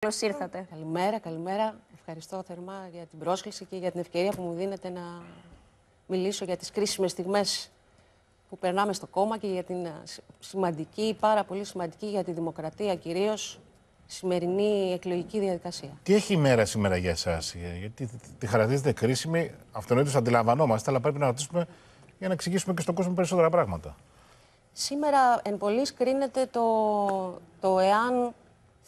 Καλώς ήρθατε. Καλημέρα, καλημέρα. Ευχαριστώ θερμά για την πρόσκληση και για την ευκαιρία που μου δίνετε να μιλήσω για τις κρίσιμες στιγμές που περνάμε στο κόμμα και για την ε, σημαντική, πάρα πολύ σημαντική για τη δημοκρατία κυρίως σημερινή εκλογική διαδικασία. Τι έχει η μέρα σήμερα για εσάς, ε, Γιατί τη χαρακτηρίζετε κρίσιμη, αυτονόητως αντιλαμβανόμαστε, αλλά πρέπει να ρωτήσουμε για να εξηγήσουμε και στον κόσμο περισσότερα πράγματα. Σήμερα εν πολλής κρίνεται το, το εάν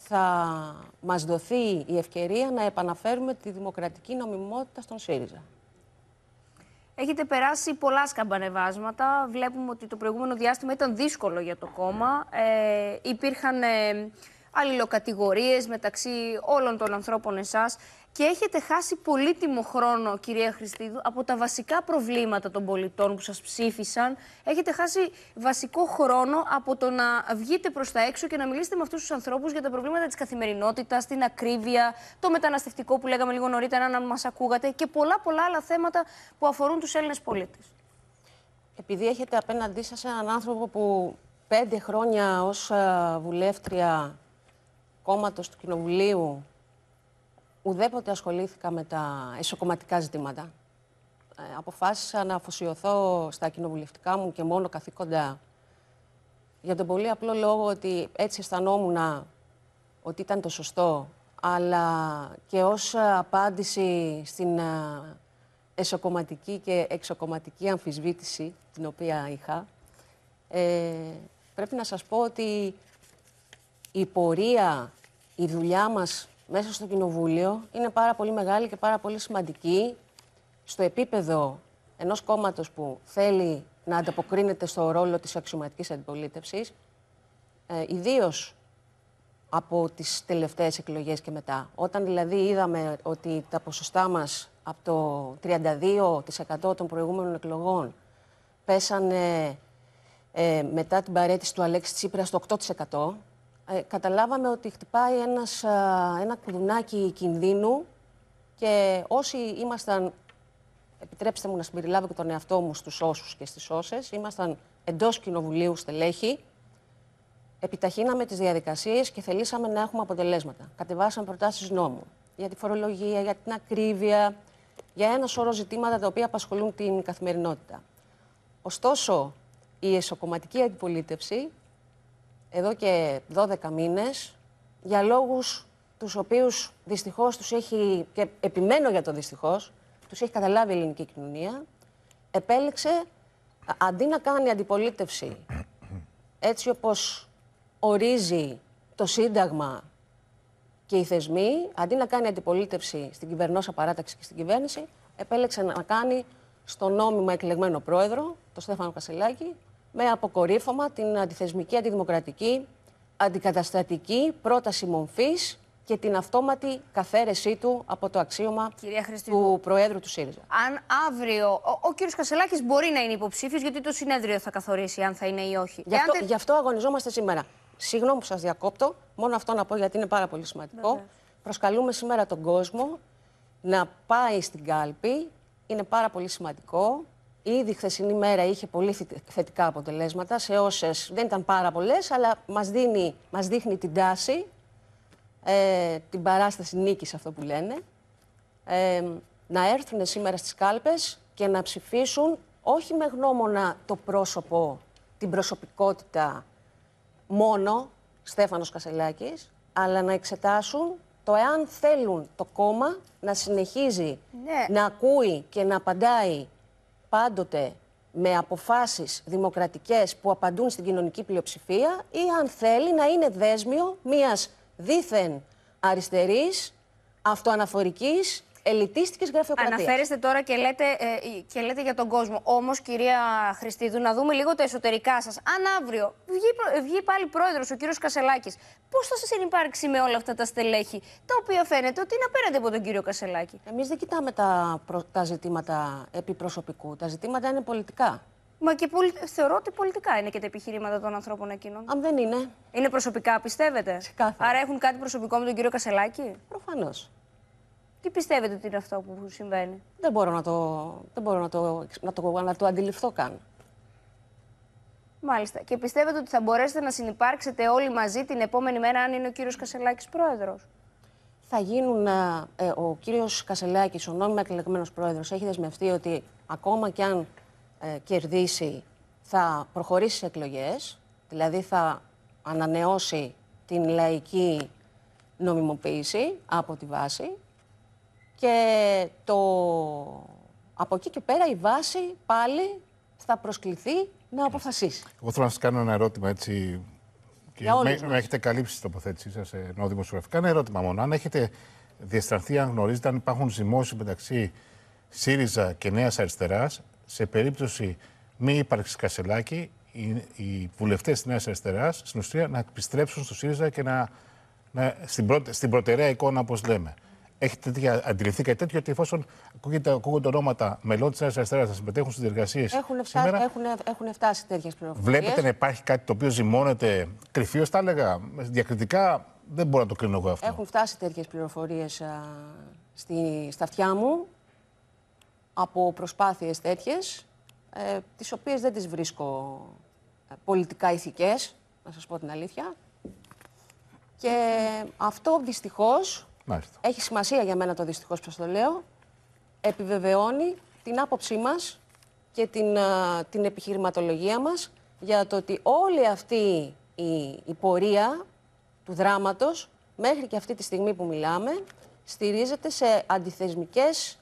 θα μας δοθεί η ευκαιρία να επαναφέρουμε τη δημοκρατική νομιμότητα στον ΣΥΡΙΖΑ. Έχετε περάσει πολλά σκαμπανεβάσματα. Βλέπουμε ότι το προηγούμενο διάστημα ήταν δύσκολο για το κόμμα. Ε, υπήρχαν ε, μεταξύ όλων των ανθρώπων εσάς και έχετε χάσει πολύτιμο χρόνο, κυρία Χριστίδου, από τα βασικά προβλήματα των πολιτών που σας ψήφισαν. Έχετε χάσει βασικό χρόνο από το να βγείτε προς τα έξω και να μιλήσετε με αυτούς τους ανθρώπους για τα προβλήματα της καθημερινότητας, την ακρίβεια, το μεταναστευτικό που λέγαμε λίγο νωρίτερα, αν μας ακούγατε και πολλά πολλά άλλα θέματα που αφορούν τους Έλληνες πολίτες. Επειδή έχετε απέναντί σας έναν άνθρωπο που πέντε χρόνια ως ε, βουλεύτρια κόμματος του Κοινοβουλίου ουδέποτε ασχολήθηκα με τα εσωκομματικά ζητήματα. Ε, αποφάσισα να αφοσιωθώ στα κοινοβουλευτικά μου και μόνο καθήκοντα για τον πολύ απλό λόγο ότι έτσι αισθανόμουν ότι ήταν το σωστό, αλλά και ως απάντηση στην ε, εσωκομματική και εξοκομματική αμφισβήτηση την οποία είχα, ε, πρέπει να σας πω ότι η πορεία, η δουλειά μας μέσα στο Κοινοβούλιο είναι πάρα πολύ μεγάλη και πάρα πολύ σημαντική στο επίπεδο ενός κόμματος που θέλει να ανταποκρίνεται στο ρόλο της αξιωματικής αντιπολίτευσης, ε, ιδίως από τις τελευταίες εκλογές και μετά. Όταν δηλαδή είδαμε ότι τα ποσοστά μας από το 32% των προηγούμενων εκλογών πέσανε ε, μετά την παρέτηση του Αλέξη Τσίπρα στο 8%, ε, καταλάβαμε ότι χτυπάει ένας, ένα κουδουνάκι κινδύνου και όσοι ήμασταν, επιτρέψτε μου να συμπεριλάβω και τον εαυτό μου στους όσους και στις όσες, ήμασταν εντός κοινοβουλίου στελέχη, επιταχύναμε τις διαδικασίες και θελήσαμε να έχουμε αποτελέσματα. Κατεβάσαμε προτάσεις νόμου για τη φορολογία, για την ακρίβεια, για ένα σώρο ζητήματα τα οποία απασχολούν την καθημερινότητα. Ωστόσο, η εσωκομματική αντιπολίτευση εδώ και 12 μήνες για λόγους τους οποίους δυστυχώς τους έχει, και επιμένω για το δυστυχώς, τους έχει καταλάβει η ελληνική κοινωνία, επέλεξε αντί να κάνει αντιπολίτευση έτσι όπως ορίζει το Σύνταγμα και οι θεσμοί, αντί να κάνει αντιπολίτευση στην κυβερνόσα παράταξη και στην κυβέρνηση, επέλεξε να κάνει στο νόμιμα εκλεγμένο πρόεδρο, τον Στέφανο Κασελάκη, με αποκορύφωμα την αντιθεσμική, αντιδημοκρατική, αντικαταστατική πρόταση μομφής και την αυτόματη καθαίρεσή του από το αξίωμα του Προέδρου του ΣΥΡΙΖΑ. Αν αύριο ο, ο κ. Κασελάκης μπορεί να είναι υποψήφιος, γιατί το συνέδριο θα καθορίσει αν θα είναι ή όχι. Γι' αυτό, αυτό αγωνιζόμαστε σήμερα. Συγγνώμη που σας διακόπτω, μόνο αυτό να πω γιατί είναι πάρα πολύ σημαντικό. Προσκαλούμε σήμερα τον κόσμο να πάει στην κάλπη. Είναι πάρα πολύ σημαντικό. Ήδη η χθεσινή μέρα είχε πολύ θετικά αποτελέσματα σε όσες δεν ήταν πάρα πολλές, αλλά μας μας δείχνει την τάση, ε, την παράσταση νίκης, αυτό που λένε. Ε, να έρθουν σήμερα στις κάλπες και να ψηφίσουν όχι με γνώμονα το πρόσωπο, την προσωπικότητα μόνο, Στέφανος Κασελάκης, αλλά να εξετάσουν το εάν θέλουν το κόμμα να συνεχίζει ναι. να ακούει και να απαντάει πάντοτε με αποφάσεις δημοκρατικές που απαντούν στην κοινωνική πλειοψηφία ή αν θέλει να είναι δέσμιο μιας δίθεν αριστερής, αυτοαναφορικής ελιτίστικη γραφειοκρατίας. Αναφέρεστε τώρα και λέτε, ε, και λέτε για τον κόσμο. Όμως, κυρία Χριστίδου, να δούμε λίγο τα εσωτερικά σας. Αν αύριο βγει, πάλι πρόεδρος ο κύριος Κασελάκης, πώς θα σας συνεπάρξει με όλα αυτά τα στελέχη, τα οποία φαίνεται ότι είναι απέναντι από τον κύριο Κασελάκη. Εμείς δεν κοιτάμε τα, προ, τα ζητήματα επί προσωπικού. Τα ζητήματα είναι πολιτικά. Μα και πολι... θεωρώ ότι πολιτικά είναι και τα επιχειρήματα των ανθρώπων εκείνων. Αν δεν είναι. Είναι προσωπικά, πιστεύετε. Άρα έχουν κάτι προσωπικό με τον κύριο Κασελάκη. Προφανώς. Τι πιστεύετε ότι είναι αυτό που συμβαίνει. Δεν μπορώ να το, δεν μπορώ το, να το, να το αντιληφθώ καν. Μάλιστα. Και πιστεύετε ότι θα μπορέσετε να συνεπάρξετε όλοι μαζί την επόμενη μέρα, αν είναι ο κύριος Κασελάκης πρόεδρος. Θα γίνουν. Ε, ε, ο κύριος Κασελάκης, ο νόμιμα εκλεγμένος πρόεδρος, έχει δεσμευτεί ότι ακόμα κι αν ε, κερδίσει, θα προχωρήσει σε εκλογές, Δηλαδή θα ανανεώσει την λαϊκή νομιμοποίηση από τη βάση. Και το... από εκεί και πέρα η βάση πάλι θα προσκληθεί να αποφασίσει. Εγώ θέλω να σας κάνω ένα ερώτημα έτσι. Και με, με έχετε καλύψει την τοποθέτησή σας ε, ενώ δημοσιογραφικά. Ένα ερώτημα μόνο. Αν έχετε διαστρανθεί, αν γνωρίζετε, αν υπάρχουν ζυμώσεις μεταξύ ΣΥΡΙΖΑ και Νέας Αριστεράς, σε περίπτωση μη ύπαρξης κασελάκι, οι, οι βουλευτές της Νέας Αριστεράς στην ουσία να επιστρέψουν στο ΣΥΡΙΖΑ και να, να στην, στην προτεραία εικόνα, όπως λέμε. Έχετε αντιληφθεί κάτι τέτοιο ότι εφόσον ακούγονται ονόματα μελών της Νέας Αριστεράς να συμμετέχουν στις διεργασίες. Έχουν, φτάσει, σήμερα, έχουν, έχουν φτάσει τέτοιες πληροφορίες. Βλέπετε να υπάρχει κάτι το οποίο ζυμώνεται κρυφίως, τα έλεγα. Διακριτικά δεν μπορώ να το κρίνω εγώ αυτό. Έχουν φτάσει τέτοιες πληροφορίες στα αυτιά μου από προσπάθειες τέτοιες, ε, τις οποίες δεν τις βρίσκω ε, πολιτικά ηθικές, να σας πω την αλήθεια. Και αυτό δυστυχώς έχει σημασία για μένα το δυστυχώς που το λέω. Επιβεβαιώνει την άποψή μας και την, ε, την επιχειρηματολογία μας για το ότι όλη αυτή η, η πορεία του δράματος μέχρι και αυτή τη στιγμή που μιλάμε στηρίζεται σε αντιθεσμικές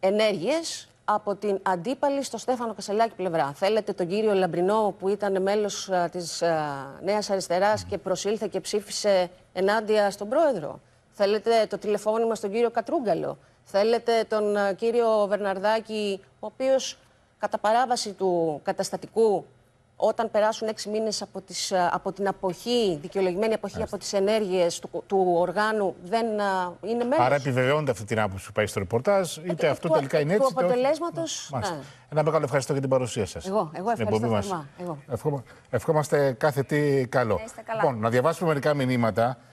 ενέργειες από την αντίπαλη στο Στέφανο Κασελάκη πλευρά. Θέλετε τον κύριο Λαμπρινό που ήταν μέλος ε, της ε, και προσήλθε και ψήφισε ενάντια στον πρόεδρο. Θέλετε το τηλεφώνημα στον κύριο Κατρούγκαλο. Θέλετε τον ε, κύριο Βερναρδάκη, ο οποίος κατά παράβαση του καταστατικού, όταν περάσουν έξι μήνες από, ε, από την αποχή, δικαιολογημένη αποχή από τις ενέργειες του, του οργάνου, δεν ε, είναι μέλο. Άρα επιβεβαιώνεται αυτή την άποψη που πάει στο ρεπορτάζ, είτε αυτό του, τελικά είναι έτσι. Του αποτελέσματο. Ναι. Ένα μεγάλο ευχαριστώ για την παρουσία σας. Εγώ, εγώ ευχαριστώ. Μας. Εγώ. ευχόμαστε κάθε τι καλό. Λοιπόν, να διαβάσουμε μερικά μηνύματα.